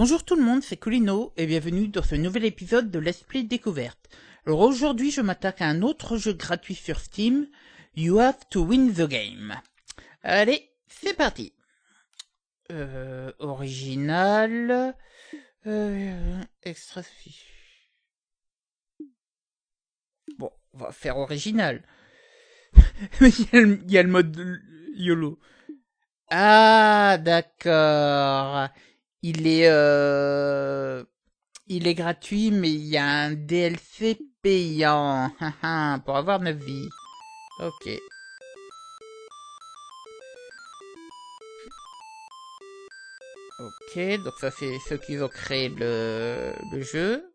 Bonjour tout le monde, c'est Colino et bienvenue dans ce nouvel épisode de l'Esprit Découverte. Alors aujourd'hui je m'attaque à un autre jeu gratuit sur Steam, You Have to Win the Game. Allez, c'est parti. Euh, original, euh, extra Bon, on va faire original. il y a le mode YOLO. Ah, d'accord. Il est, euh, il est gratuit, mais il y a un DLC payant pour avoir 9 vies. Ok. Ok, donc ça c'est ceux qui ont créé le, le jeu.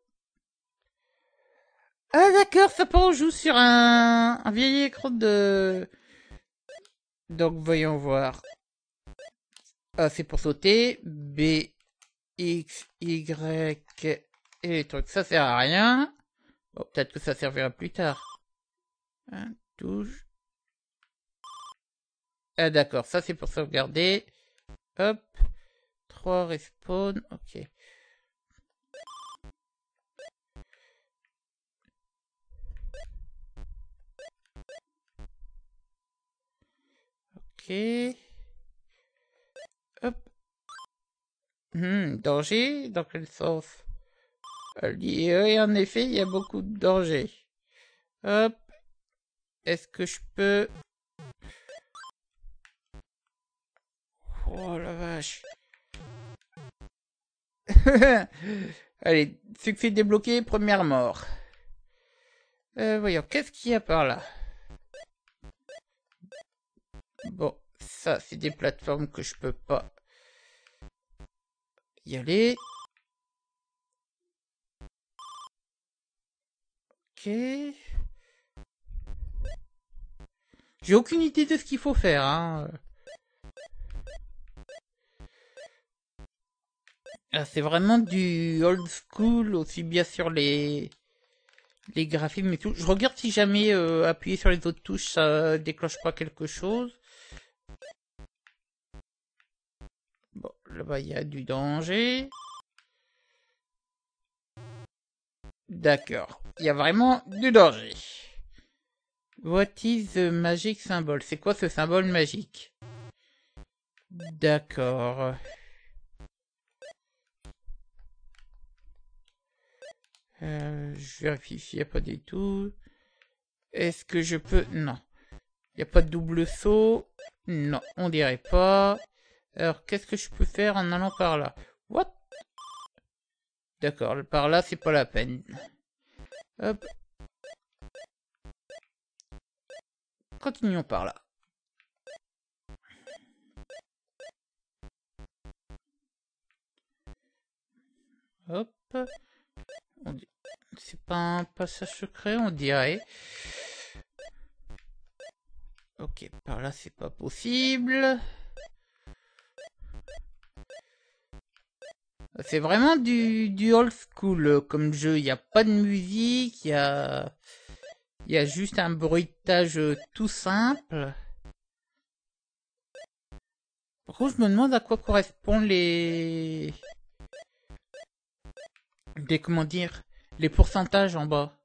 Ah d'accord, ça peut on joue sur un, un vieil écran de... Donc voyons voir. A c'est pour sauter, B X, Y et trucs, ça sert à rien. Bon, peut-être que ça servira plus tard. Hein, touche. Ah d'accord, ça c'est pour sauvegarder. Hop. 3 respawn, ok. Ok. Hum, danger Dans quel sens euh, oui, en effet, il y a beaucoup de danger. Hop. Est-ce que je peux... Oh la vache. Allez, succès débloqué, première mort. Euh, voyons, qu'est-ce qu'il y a par là Bon, ça, c'est des plateformes que je peux pas y aller. Ok. J'ai aucune idée de ce qu'il faut faire. Hein. Ah, c'est vraiment du old school, aussi bien sur les, les graphismes et tout. Je regarde si jamais euh, appuyer sur les autres touches, ça déclenche pas quelque chose. Là-bas, il y a du danger. D'accord. Il y a vraiment du danger. What is the magic symbol C'est quoi ce symbole magique D'accord. Euh, je vérifie s'il n'y a pas du tout. Est-ce que je peux... Non. Il n'y a pas de double saut. Non, on dirait pas. Alors, qu'est-ce que je peux faire en allant par là What D'accord, par là, c'est pas la peine. Hop. Continuons par là. Hop. C'est pas un passage secret, on dirait. Ok, par là, c'est pas possible. C'est vraiment du, du old school euh, comme jeu. Il n'y a pas de musique, il y a, y a juste un bruitage euh, tout simple. Par contre, je me demande à quoi correspondent les... comment dire Les pourcentages en bas.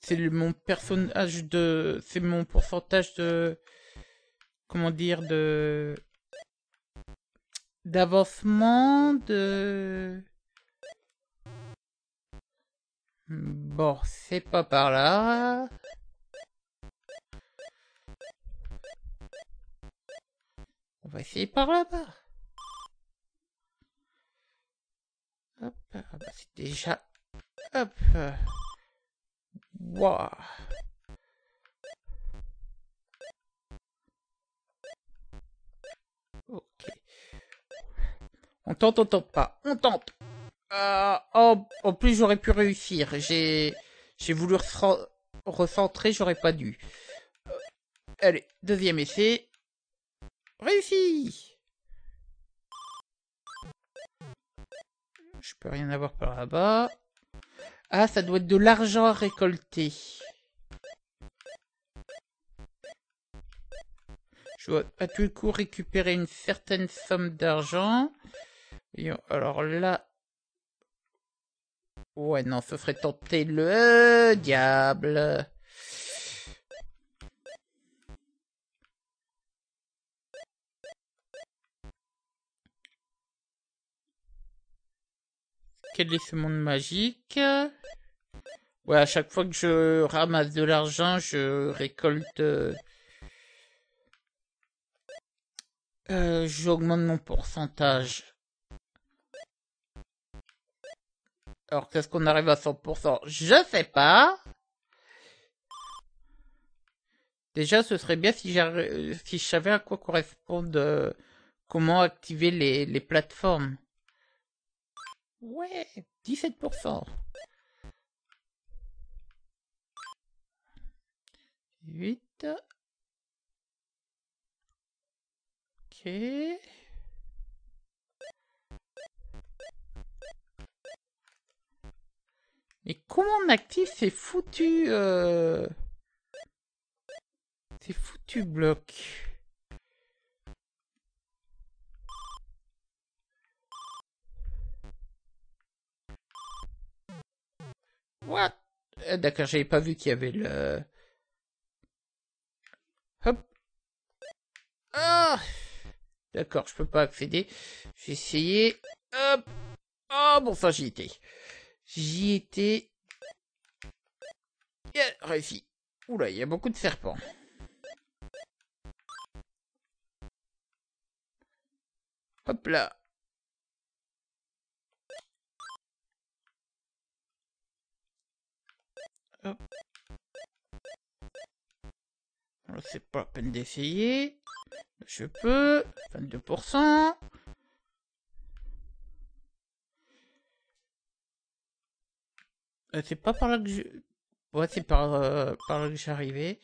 C'est mon personnage de... C'est mon pourcentage de... Comment dire De d'avancement de... Bon, c'est pas par là. On va essayer par là-bas. Hop, ah bah, c'est déjà... Hop. Waouh. On tente, on tente pas. On tente. Euh, oh, en plus, j'aurais pu réussir. J'ai, voulu recentrer, j'aurais pas dû. Euh, allez, deuxième essai. Réussi Je peux rien avoir par là-bas. Ah, ça doit être de l'argent à récolter. Je dois à tout le coup récupérer une certaine somme d'argent alors là... Ouais, non, ce ferait tenter le diable. Quel est ce monde magique Ouais, à chaque fois que je ramasse de l'argent, je récolte... Euh, j'augmente mon pourcentage. Alors, qu'est-ce qu'on arrive à 100% Je sais pas. Déjà, ce serait bien si, si je savais à quoi correspondent... Euh, comment activer les, les plateformes. Ouais, 17%. 8. Ok. Mais comment on active ces foutus euh... foutu bloc. What eh, D'accord, j'avais pas vu qu'il y avait le... Hop. Ah D'accord, je peux pas accéder. J'ai essayé. Hop. Oh, bon, ça j'y étais. J'y étais. Euh, réussi. Oula, il y a beaucoup de serpents. Hop là. C'est pas la peine d'essayer. Je peux. 22%. Euh, c'est pas par là que je... Ouais, c'est par, euh, par là que j'arrivais.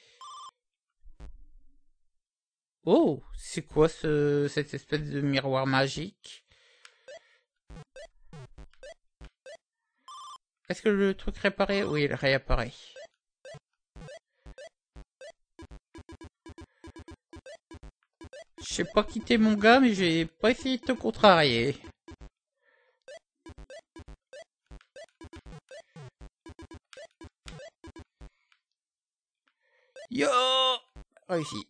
Oh, c'est quoi ce, cette espèce de miroir magique Est-ce que le truc réparé Oui, il réapparaît. Je sais pas quitter mon gars, mais j'ai pas essayé de te contrarier. Yo Réussi.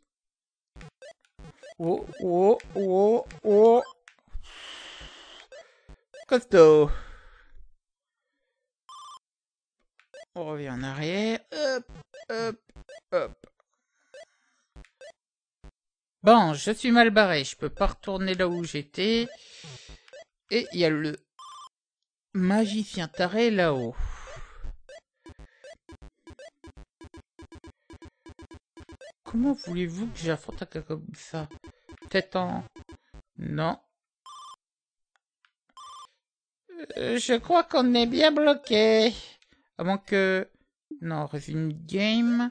Oh, oh, oh, oh Costaud On revient en arrière. Hop, hop, hop. Bon, je suis mal barré. Je peux pas retourner là où j'étais. Et il y a le magicien taré là-haut. Comment voulez-vous que j'affronte un cas comme ça Peut-être en... Non. Euh, je crois qu'on est bien bloqué. Avant moins que... Non, resume game.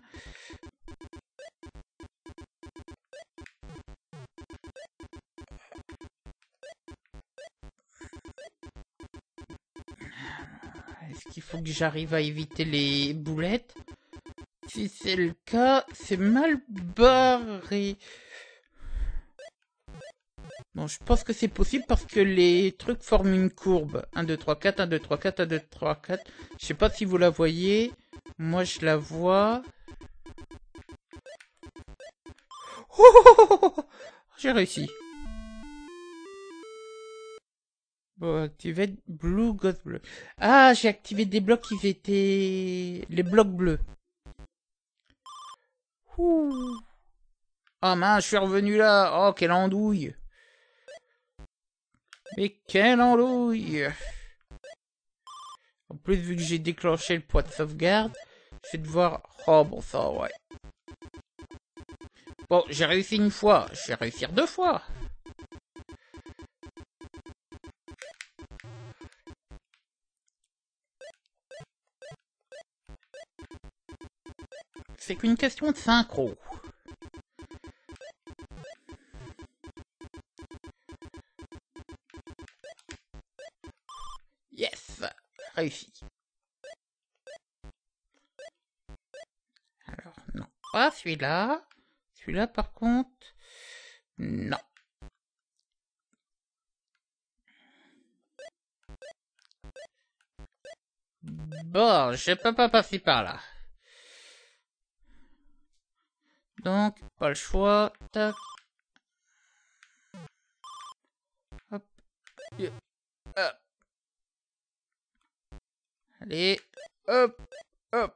Est-ce qu'il faut que j'arrive à éviter les boulettes si c'est le cas, c'est mal barré. Bon, je pense que c'est possible parce que les trucs forment une courbe. 1, 2, 3, 4, 1, 2, 3, 4, 1, 2, 3, 4. Je sais pas si vous la voyez. Moi, je la vois. Oh J'ai réussi. Bon, activer Blue ghost, Bleu. Ah, j'ai activé des blocs qui étaient... Les blocs bleus. Ouh. Ah mince, je suis revenu là. Oh, quelle andouille. Mais quelle andouille. En plus, vu que j'ai déclenché le poids de sauvegarde, je vais devoir... Oh, bon ça ouais. Bon, j'ai réussi une fois. Je vais réussir deux fois. c'est qu'une question de synchro. Yes Réussi. Alors, non, pas celui-là. Celui-là, par contre, non. Bon, je peux pas passer par là. Donc, pas le choix. Hop. Ah. Allez. Hop. Hop.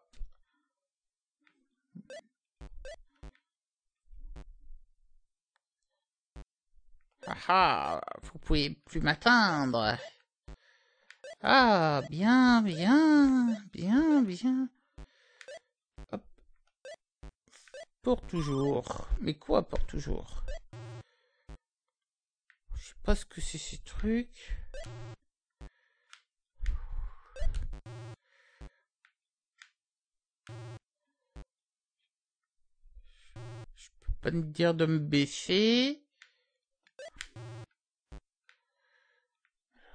Ah, ah vous pouvez plus m'atteindre. Ah, bien, bien, bien, bien. Pour toujours. Mais quoi pour toujours Je sais pas ce que c'est ces trucs. Je peux pas me dire de me baisser.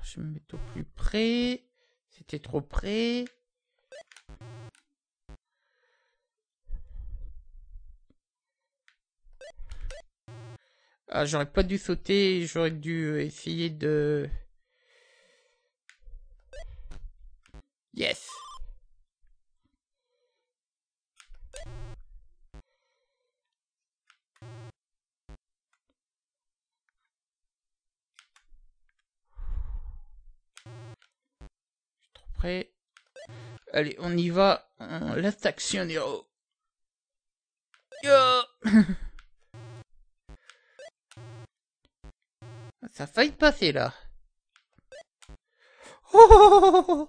Je me mets au plus près. C'était trop près. Ah, j'aurais pas dû sauter, j'aurais dû euh, essayer de... Yes Trop Prêt. Allez, on y va. On l'attaque, Yo Ça a passer là. Oh,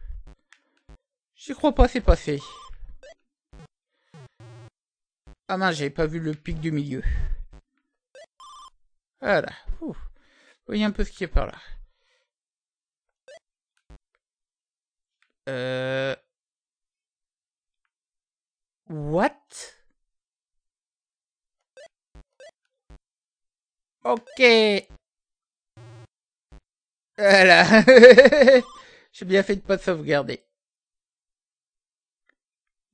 J'y crois pas, c'est passé. Ah mince, j'avais pas vu le pic du milieu. Voilà. Voyez un peu ce qu'il y a par là. Euh... What Ok. Voilà. J'ai bien fait de pas sauvegarder.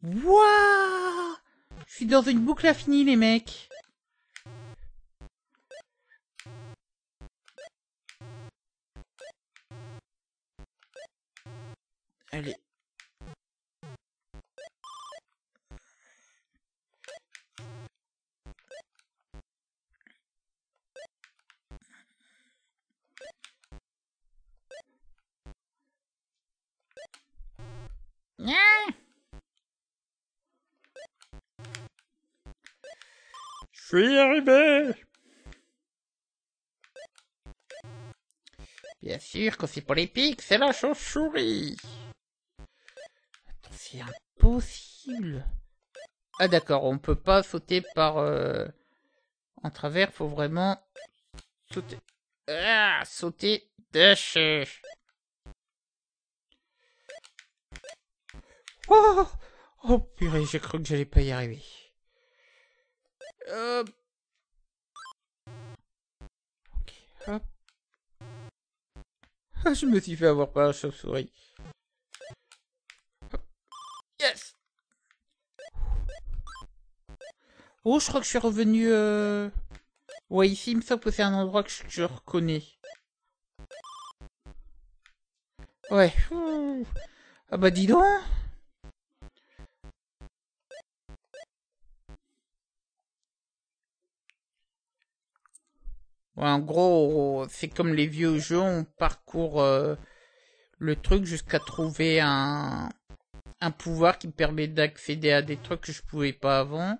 Wouah Je suis dans une boucle infinie, les mecs. Je y arriver Bien sûr que c'est pour les pics, c'est la chauve-souris. C'est impossible. Ah d'accord, on peut pas sauter par... Euh, en travers, faut vraiment sauter... Ah, sauter dessus Oh, oh purée, j'ai cru que j'allais pas y arriver. Hop Ok, hop. Ah, je me suis fait avoir par la chauve-souris. Yes Oh, je crois que je suis revenu... Euh... Ouais, ici, il me semble que c'est un endroit que je, reconnais. Ouais. Ah bah dis donc en gros, c'est comme les vieux jeux, on parcourt euh, le truc jusqu'à trouver un, un pouvoir qui me permet d'accéder à des trucs que je pouvais pas avant.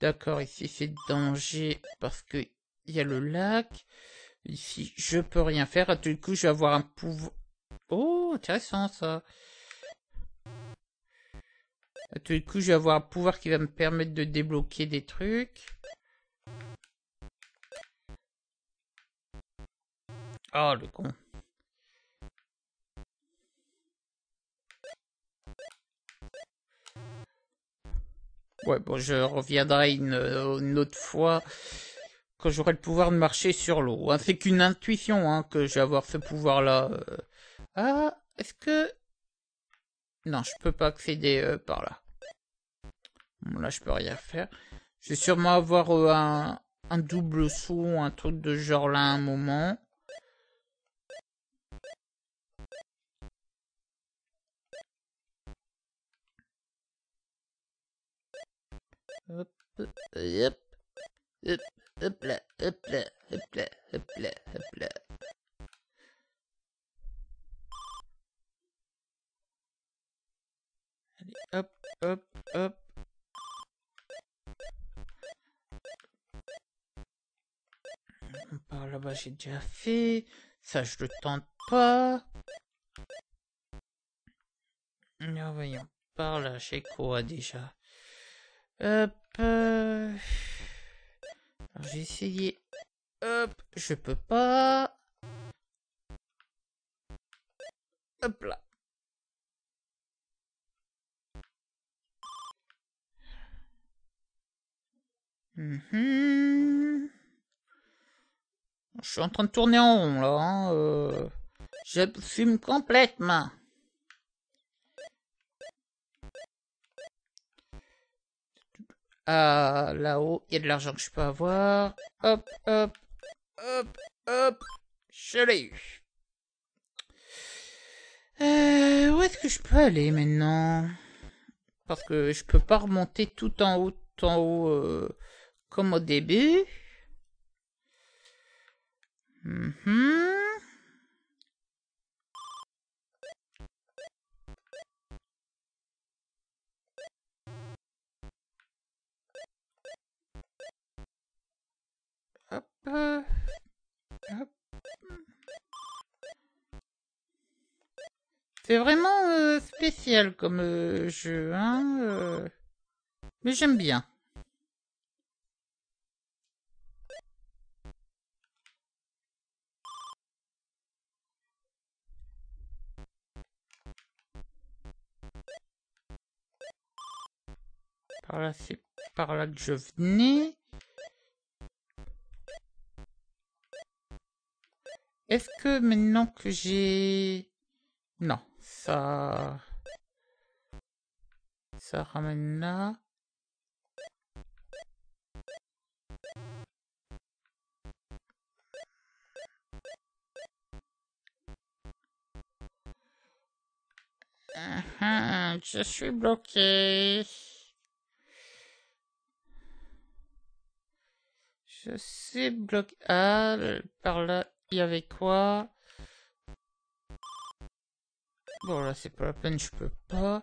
D'accord, ici c'est danger parce que il y a le lac. Ici, je peux rien faire. Du coup, je vais avoir un pouvoir. Oh, intéressant ça. tout coup, je vais avoir un pouvoir qui va me permettre de débloquer des trucs. Ah, le con. Ouais, bon, je reviendrai une, autre fois quand j'aurai le pouvoir de marcher sur l'eau. Hein, c'est qu'une intuition hein, que j'ai avoir ce pouvoir-là. Euh. Ah, est-ce que... Non, je peux pas accéder euh, par là. là, je peux rien faire. Je vais sûrement avoir euh, un, double saut, un truc de genre là, un moment. Hop, hop, hop, hop là, hop là, hop là, hop là, hop là. Allez, hop, hop, hop. Hum, par là-bas, j'ai déjà fait. Ça, je le tente pas. Mais voyons, par là, j'ai quoi déjà Hop. Euh. J'ai essayé. Hop, je peux pas. Hop là. Mhm. Je suis en train de tourner en rond là. Hein, euh. je fume complètement. Ah, là-haut, il y a de l'argent que je peux avoir. Hop, hop, hop, hop. Je l'ai eu. Euh, où est-ce que je peux aller maintenant Parce que je peux pas remonter tout en haut, tout en haut, euh, comme au début. Mm C'est vraiment euh, spécial comme euh, jeu, hein. Euh. Mais j'aime bien. Par là, c'est par là que je venais. Est-ce que maintenant que j'ai... Non ça... Ça ramène là. Uh-huh, je suis bloqué. Je suis bloqué. Ah, par là, il y avait quoi Bon, là, c'est pas la peine, je peux pas.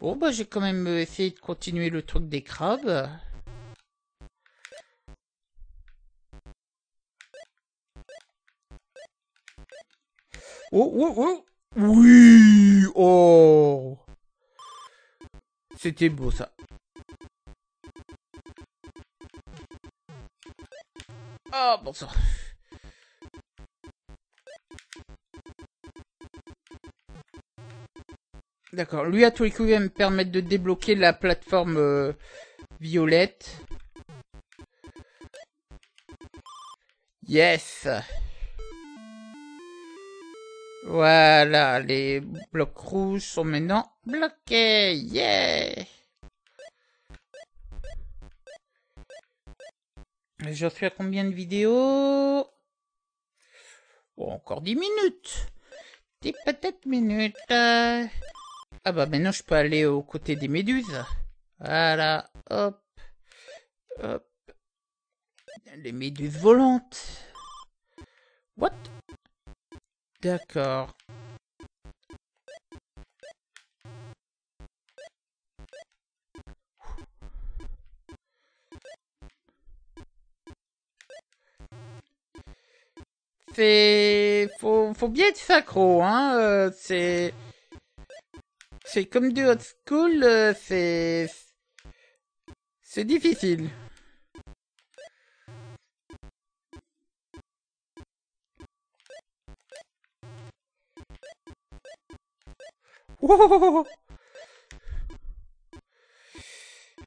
Bon, bah, j'ai quand même euh, essayé de continuer le truc des crabes. Oh, oh, oh Oui Oh C'était beau, ça. Ah, bon sang. D'accord. Lui, à tous les coups, il va me permettre de débloquer la plateforme euh, violette. Yes Voilà, les blocs rouges sont maintenant bloqués. Yeah J'en suis à combien de vidéos oh, encore 10 minutes. 10 peut-être minutes. Ah bah maintenant je peux aller aux côtés des méduses. Voilà, hop, hop. Les méduses volantes. What D'accord. Faut, faut bien être sacro, hein. Euh, c'est c'est comme du hot school, euh, c'est... C'est difficile.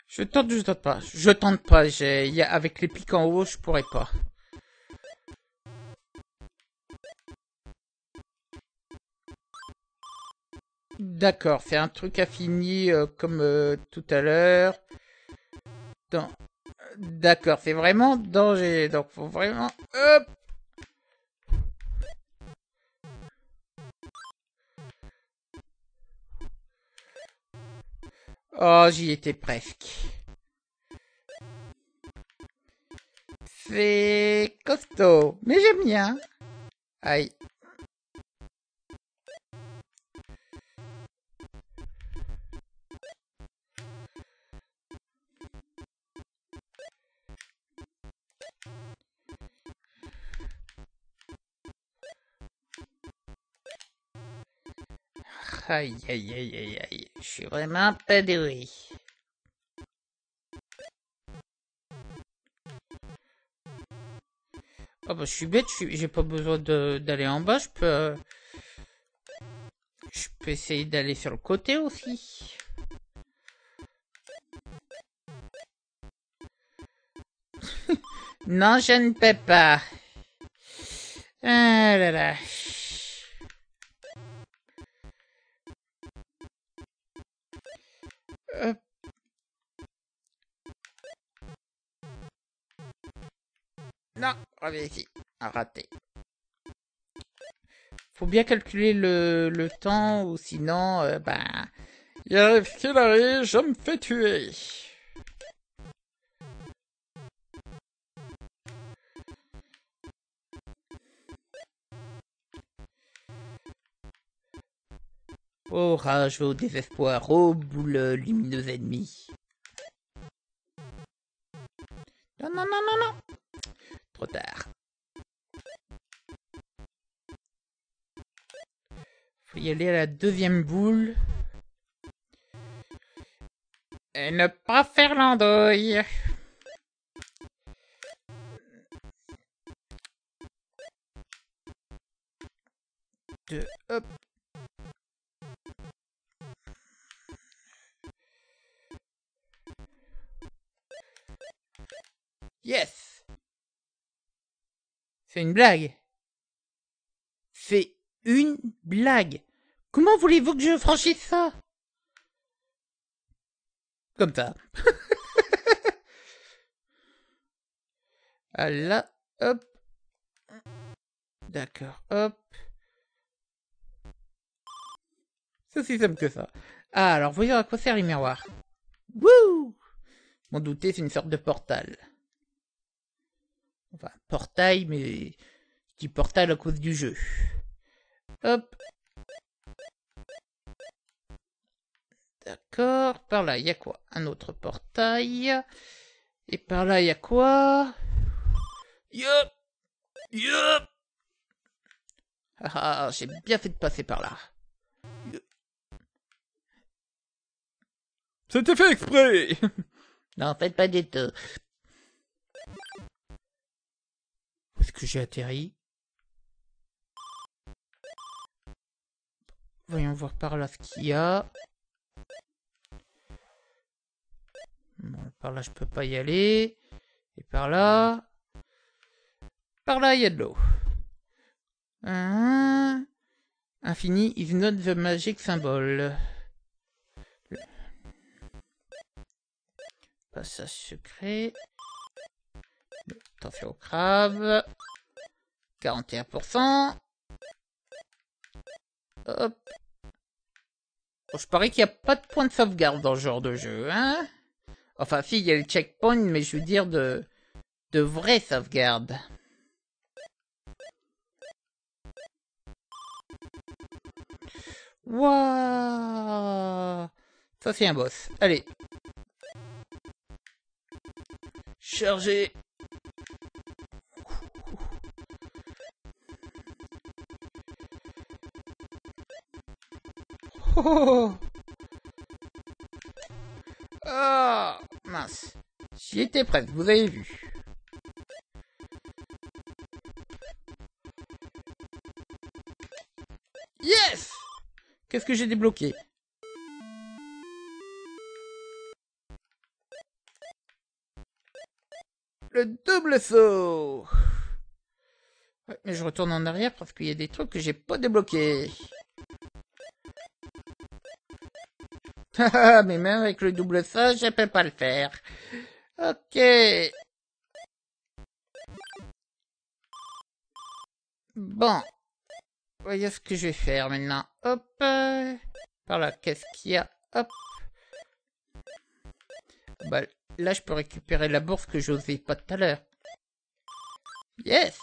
je tente, je tente pas. Je tente pas. J'ai, avec les pics en haut, je pourrais pas. D'accord, c'est un truc à finir, euh, comme euh, tout à l'heure. D'accord, c'est vraiment danger. Donc faut vraiment... Hop Oh, j'y étais presque. C'est costaud, mais j'aime bien. Aïe. Aïe, aïe, aïe, aïe, aïe. Je suis vraiment pas Ah bah je suis bête, j'ai pas besoin d'aller en bas, je peux... Je peux essayer d'aller sur le côté aussi. non, je ne peux pas. Ah là là. Euh. Non, reviens ici. raté. Faut bien calculer le, le temps, ou sinon, euh, ben... Il arrive ce qu'il arrive, je me fais tuer. Oh, hein, rage au désespoir, oh, boule lumineuse ennemie. Non, non, non, non, non Trop tard. Faut y aller à la deuxième boule. Et ne pas faire l'endeuil Deux, hop, Yes. C'est une blague. C'est une blague. Comment voulez-vous que je franchisse ça Comme ça. ah là, hop. D'accord, hop. C'est aussi simple que ça. Ah, alors voyons à quoi sert les miroirs. Wouh M'en douter, c'est une sorte de portal. Enfin, portail, mais qui portail à cause du jeu. Hop. D'accord. Par là, il y a quoi Un autre portail. Et par là, il y a quoi Yup Yup ah, ah, ah, j'ai bien fait de passer par là. C'était fait exprès Non, faites pas du tout. que j'ai atterri. Voyons voir par là ce qu'il y a. par là, je peux pas y aller. Et par là... Par là, il y a de l'eau. Ah, infini is not the magic symbol. Passage secret au crabe. 41%. Hop. Oh, je parie qu'il n'y a pas de point de sauvegarde dans ce genre de jeu, hein Enfin, si, il y a le checkpoint, mais je veux dire de... de vraie sauvegarde. Wouah Ça, c'est un boss. Allez. charger Oh. oh, Mince. J'y étais presque, vous avez vu. Yes Qu'est-ce que j'ai débloqué Le double saut Mais je retourne en arrière parce qu'il y a des trucs que j'ai pas débloqués. Ah, mais même avec le double ça, je peux pas le faire. Ok. Bon. Voyons ce que je vais faire maintenant. Hop. Par là, qu'est-ce qu'il y a Hop. Ah bah, là, je peux récupérer la bourse que j'osais pas tout à l'heure. Yes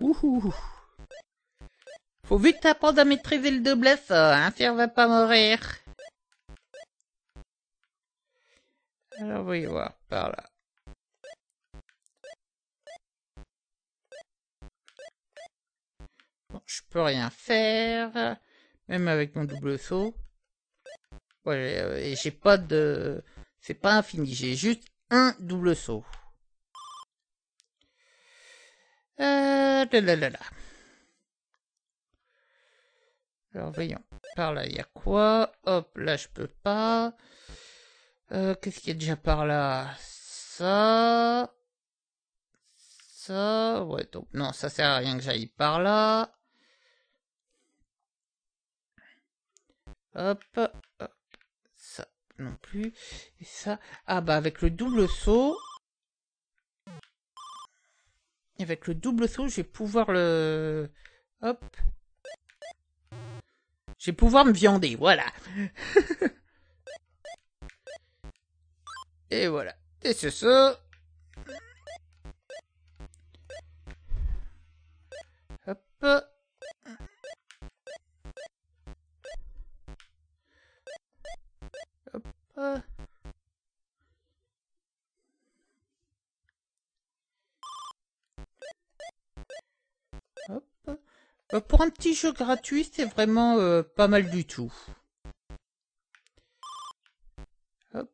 Ouhou. Faut vite apprendre à maîtriser le double saut, hein, hein, si on va pas mourir. Alors, voyons voir par là. Bon, je peux rien faire, même avec mon double saut. Ouais, euh, et j'ai pas de... C'est pas infini, j'ai juste un double saut. Euh, là, Alors, voyons. Par là, il y a quoi Hop, là, je peux pas. Euh, qu'est-ce qu'il y a déjà par là Ça. Ça. Ouais, donc, non, ça sert à rien que j'aille par là. Hop. Ça non plus. Et ça. Ah, bah, avec le double saut. Avec le double saut, je vais pouvoir le... Hop. j'ai pouvoir me viander, voilà. Et voilà. Et ce saut, Hop. Hop. Euh, pour un petit jeu gratuit, c'est vraiment euh, pas mal du tout. Hop.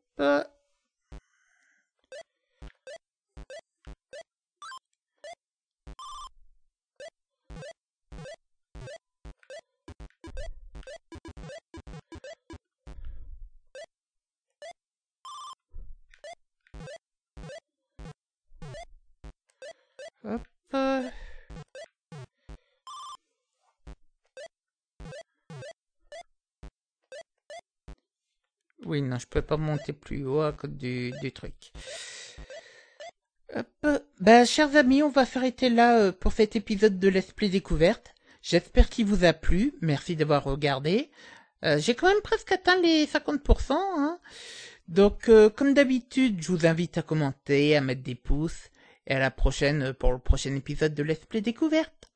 Oui, non, je peux pas monter plus haut à cause du, truc. Ben, chers amis, on va s'arrêter là euh, pour cet épisode de l'Esprit Découverte. J'espère qu'il vous a plu. Merci d'avoir regardé. Euh, j'ai quand même presque atteint les 50%. Hein. Donc, euh, comme d'habitude, je vous invite à commenter, à mettre des pouces. Et à la prochaine pour le prochain épisode de l'Esprit Découverte.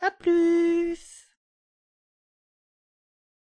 À plus